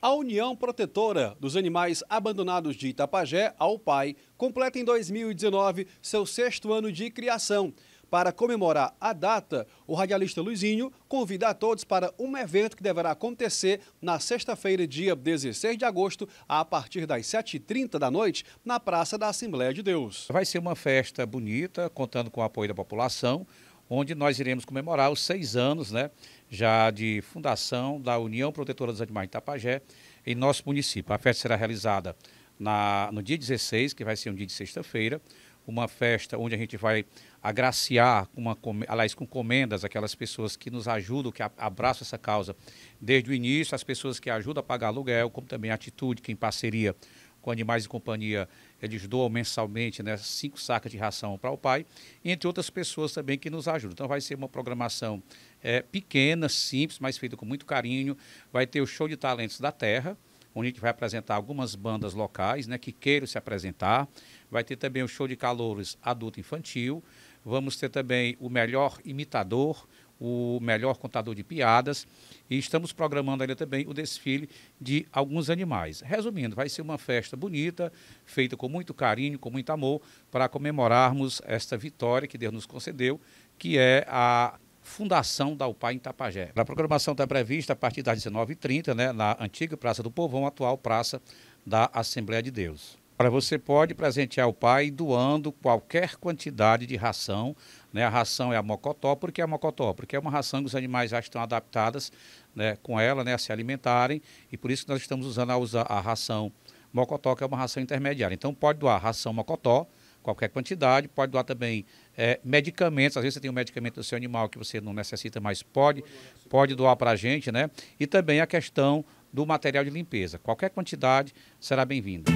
A União Protetora dos Animais Abandonados de Itapajé, ao pai, completa em 2019 seu sexto ano de criação. Para comemorar a data, o radialista Luizinho convida a todos para um evento que deverá acontecer na sexta-feira, dia 16 de agosto, a partir das 7h30 da noite, na Praça da Assembleia de Deus. Vai ser uma festa bonita, contando com o apoio da população onde nós iremos comemorar os seis anos né, já de fundação da União Protetora dos Animais de Itapajé em nosso município. A festa será realizada na, no dia 16, que vai ser um dia de sexta-feira, uma festa onde a gente vai agraciar, uma, aliás, com comendas, aquelas pessoas que nos ajudam, que abraçam essa causa desde o início, as pessoas que ajudam a pagar aluguel, como também a Atitude, que em parceria com Animais e Companhia, eles doam mensalmente né, cinco sacas de ração para o pai, entre outras pessoas também que nos ajudam. Então vai ser uma programação é, pequena, simples, mas feita com muito carinho. Vai ter o show de talentos da terra, onde a gente vai apresentar algumas bandas locais né, que queiram se apresentar. Vai ter também o show de calouros adulto infantil. Vamos ter também o melhor imitador, o melhor contador de piadas e estamos programando ainda também o desfile de alguns animais. Resumindo, vai ser uma festa bonita, feita com muito carinho, com muito amor, para comemorarmos esta vitória que Deus nos concedeu, que é a fundação da UPA em Tapajé. A programação está prevista a partir das 19h30, né, na antiga Praça do Povão, atual Praça da Assembleia de Deus. Para você pode presentear o pai doando qualquer quantidade de ração. Né? A ração é a mocotó, porque é a mocotó, porque é uma ração que os animais já estão adaptadas né, com ela, né, a se alimentarem, e por isso que nós estamos usando a, a ração mocotó, que é uma ração intermediária. Então pode doar ração mocotó, qualquer quantidade, pode doar também é, medicamentos, às vezes você tem um medicamento do seu animal que você não necessita mais, pode, pode doar para a gente, né? E também a questão do material de limpeza. Qualquer quantidade será bem-vinda.